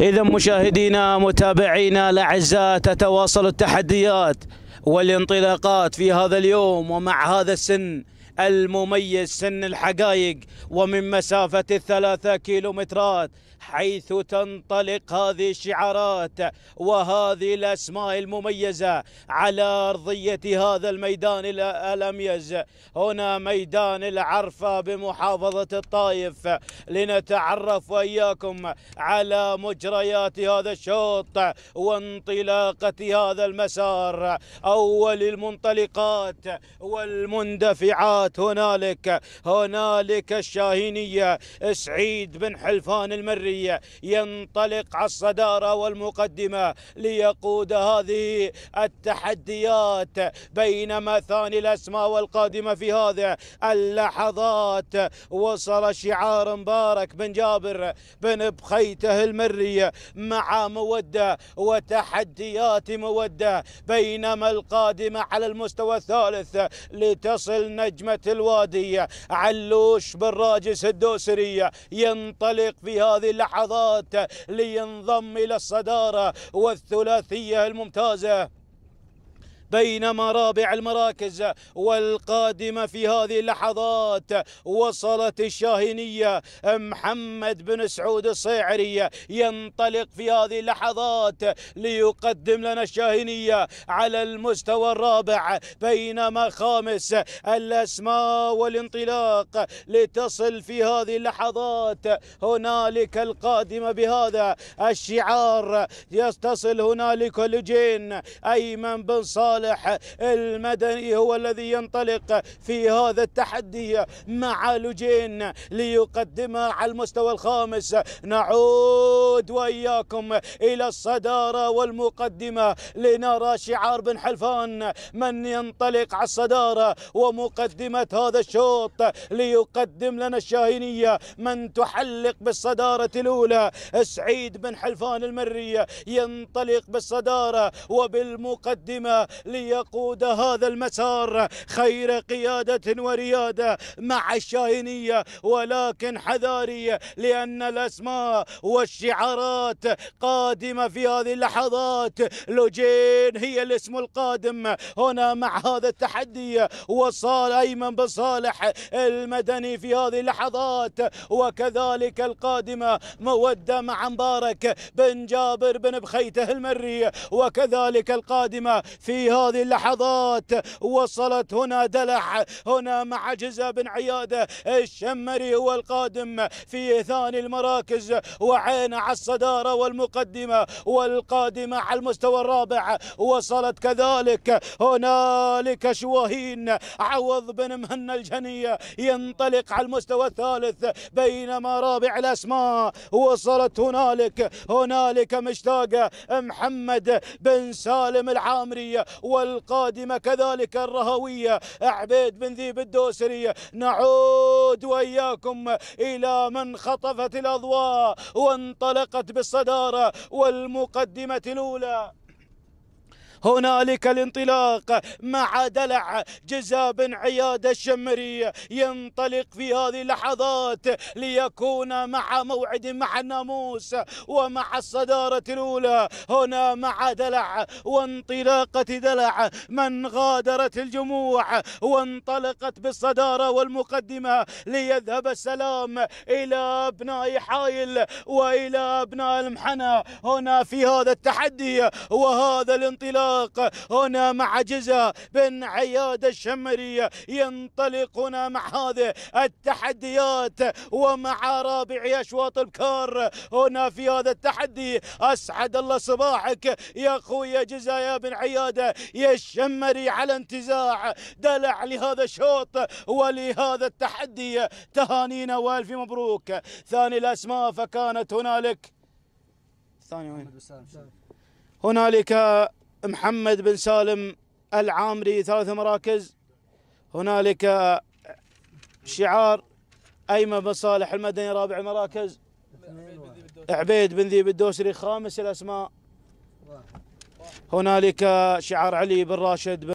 إذا مشاهدينا متابعينا الأعزاء تتواصل التحديات والانطلاقات في هذا اليوم ومع هذا السن المميز سن الحقائق ومن مسافة الثلاثة كيلومترات حيث تنطلق هذه الشعارات وهذه الأسماء المميزة على أرضية هذا الميدان الأميز هنا ميدان العرفة بمحافظة الطائف لنتعرف وإياكم على مجريات هذا الشوط وانطلاقة هذا المسار أول المنطلقات والمندفعات الانتخابات هنالك هنالك الشاهينية سعيد بن حلفان المري ينطلق على الصدارة والمقدمة ليقود هذه التحديات بينما ثاني الأسماء والقادمة في هذا اللحظات وصل شعار مبارك بن جابر بن بخيته المري مع مودة وتحديات مودة بينما القادمة على المستوى الثالث لتصل نجمة منطقة الوادية علوش بن راجس الدوسرية ينطلق في هذه اللحظات لينضم إلى الصدارة والثلاثية الممتازة بين مرابع المراكز والقادمة في هذه اللحظات وصلت الشاهينية محمد بن سعود الصيعري ينطلق في هذه اللحظات ليقدم لنا الشاهينية على المستوى الرابع بينما خامس الأسماء والانطلاق لتصل في هذه اللحظات هنالك القادمة بهذا الشعار يستصل هنالك لجين أيمن بن صالح صالح المدني هو الذي ينطلق في هذا التحدي مع لجين ليقدمها على المستوى الخامس نعود وإياكم إلى الصدارة والمقدمة لنرى شعار بن حلفان من ينطلق على الصدارة ومقدمة هذا الشوط ليقدم لنا الشاهينية من تحلق بالصدارة الأولى سعيد بن حلفان المري ينطلق بالصدارة وبالمقدمة ليقود هذا المسار خير قيادة وريادة مع الشاهنية ولكن حذاري لأن الأسماء والشعارات قادمة في هذه اللحظات لوجين هي الاسم القادم هنا مع هذا التحدي وصال أيمن بن صالح المدني في هذه اللحظات وكذلك القادمة مودة مع مبارك بن جابر بن بخيته المري وكذلك القادمة في هذه اللحظات وصلت هنا دلع هنا مع جزا بن عيادة الشمري هو القادم في ثاني المراكز وعين على الصدارة والمقدمة والقادمة على المستوى الرابع وصلت كذلك هنالك شواهين عوض بن مهنا الجنية ينطلق على المستوى الثالث بينما رابع الأسماء وصلت هنالك هنالك مشتاقة محمد بن سالم العامري والقادمة كذلك الرهوية عبيد بن ذيب الدوسري نعود وإياكم إلى من خطفت الأضواء وانطلقت بالصدارة والمقدمة الأولى هنالك الانطلاق مع دلع جزاب عياد الشمري ينطلق في هذه اللحظات ليكون مع موعد مع الناموس ومع الصدارة الأولى هنا مع دلع وانطلاقة دلع من غادرت الجموع وانطلقت بالصدارة والمقدمة ليذهب السلام إلى أبناء حايل وإلى أبناء المحنة هنا في هذا التحدي وهذا الانطلاق العراق هنا مع جزا بن عياد الشمري ينطلق هنا مع هذه التحديات ومع رابع أشواط بكار هنا في هذا التحدي أسعد الله صباحك يا أخوي جزا يا بن عيادة يا الشمري على انتزاع دلع لهذا الشوط ولهذا التحدي تهانينا والف مبروك ثاني الاسماء فكانت هنالك ثاني وين هنالك محمد بن سالم العامري ثلاث مراكز هنالك شعار أيمن بن صالح المدني رابع المراكز عبيد بن ذيب الدوسري خامس الأسماء هنالك شعار علي بن راشد بن